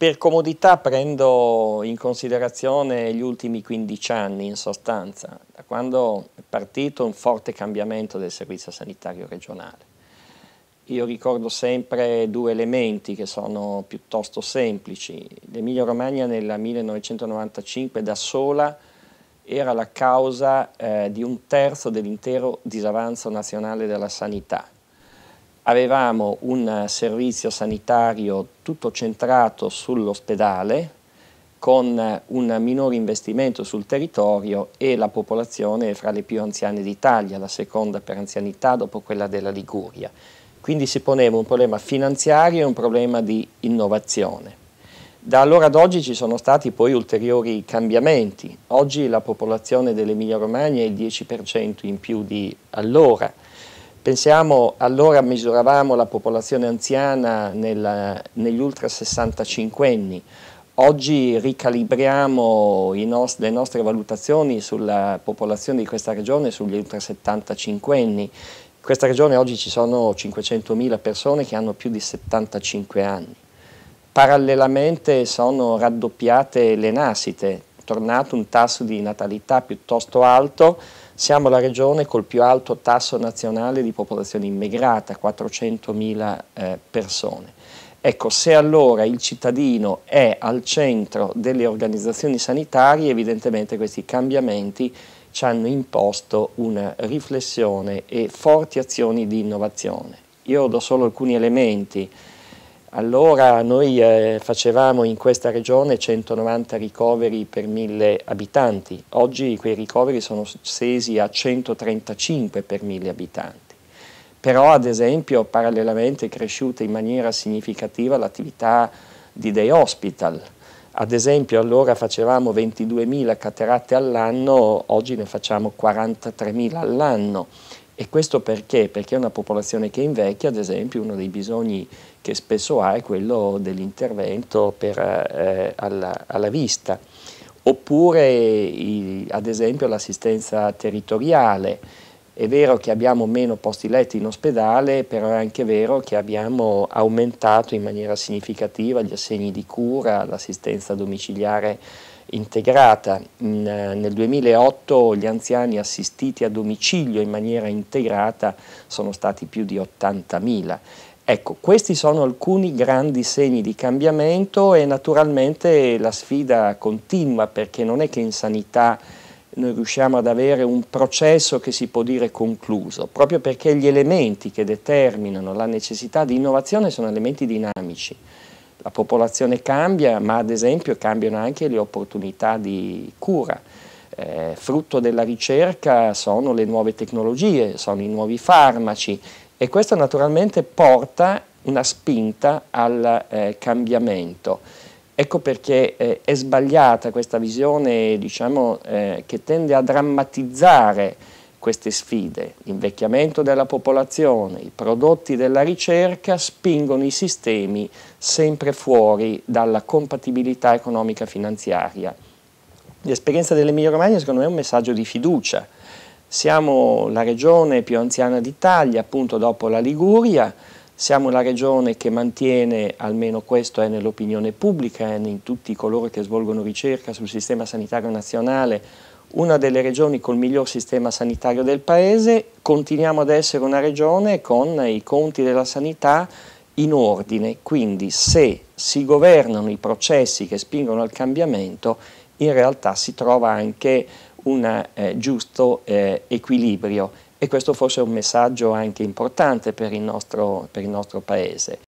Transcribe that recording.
Per comodità prendo in considerazione gli ultimi 15 anni in sostanza, da quando è partito un forte cambiamento del servizio sanitario regionale. Io ricordo sempre due elementi che sono piuttosto semplici. L'Emilia Romagna nel 1995 da sola era la causa eh, di un terzo dell'intero disavanzo nazionale della sanità avevamo un eh, servizio sanitario tutto centrato sull'ospedale con eh, un minore investimento sul territorio e la popolazione fra le più anziane d'Italia, la seconda per anzianità dopo quella della Liguria. Quindi si poneva un problema finanziario e un problema di innovazione. Da allora ad oggi ci sono stati poi ulteriori cambiamenti. Oggi la popolazione dell'Emilia Romagna è il 10% in più di allora Pensiamo, allora misuravamo la popolazione anziana nella, negli ultra 65 anni, Oggi ricalibriamo nost le nostre valutazioni sulla popolazione di questa regione sugli ultra 75 anni. In questa regione oggi ci sono 500.000 persone che hanno più di 75 anni. Parallelamente sono raddoppiate le nascite, è tornato un tasso di natalità piuttosto alto, siamo la regione col più alto tasso nazionale di popolazione immigrata, 400.000 eh, persone. Ecco, se allora il cittadino è al centro delle organizzazioni sanitarie, evidentemente questi cambiamenti ci hanno imposto una riflessione e forti azioni di innovazione. Io do solo alcuni elementi allora noi eh, facevamo in questa regione 190 ricoveri per mille abitanti, oggi quei ricoveri sono scesi a 135 per mille abitanti, però ad esempio parallelamente è cresciuta in maniera significativa l'attività di day hospital, ad esempio allora facevamo 22.000 cateratte all'anno, oggi ne facciamo 43.000 all'anno e questo perché? Perché una popolazione che invecchia, ad esempio, uno dei bisogni che spesso ha è quello dell'intervento eh, alla, alla, vista, oppure i, ad esempio l'assistenza territoriale è vero che abbiamo meno posti letti in ospedale, però è anche vero che abbiamo aumentato in maniera significativa gli assegni di cura, l'assistenza domiciliare integrata. Eh, nel 2008 gli anziani assistiti a domicilio in maniera integrata sono stati più di 80.000. Ecco, questi sono alcuni grandi segni di cambiamento e naturalmente la sfida continua perché non è che in sanità noi riusciamo ad avere un processo che si può dire concluso, proprio perché gli elementi che determinano la necessità di innovazione sono elementi dinamici. La popolazione cambia, ma ad esempio cambiano anche le opportunità di cura. Eh, frutto della ricerca sono le nuove tecnologie, sono i nuovi farmaci e questo naturalmente porta una spinta al eh, cambiamento. Ecco perché eh, è sbagliata questa visione diciamo, eh, che tende a drammatizzare queste sfide. L'invecchiamento della popolazione, i prodotti della ricerca spingono i sistemi sempre fuori dalla compatibilità economica finanziaria. L'esperienza dell'Emilia Romagna secondo me è un messaggio di fiducia. Siamo la regione più anziana d'Italia, appunto dopo la Liguria, siamo la regione che mantiene, almeno questo è nell'opinione pubblica e in tutti coloro che svolgono ricerca sul sistema sanitario nazionale, una delle regioni col miglior sistema sanitario del paese, continuiamo ad essere una regione con i conti della sanità in ordine, quindi se si governano i processi che spingono al cambiamento, in realtà si trova anche un eh, giusto eh, equilibrio e questo forse è un messaggio anche importante per il nostro, per il nostro Paese.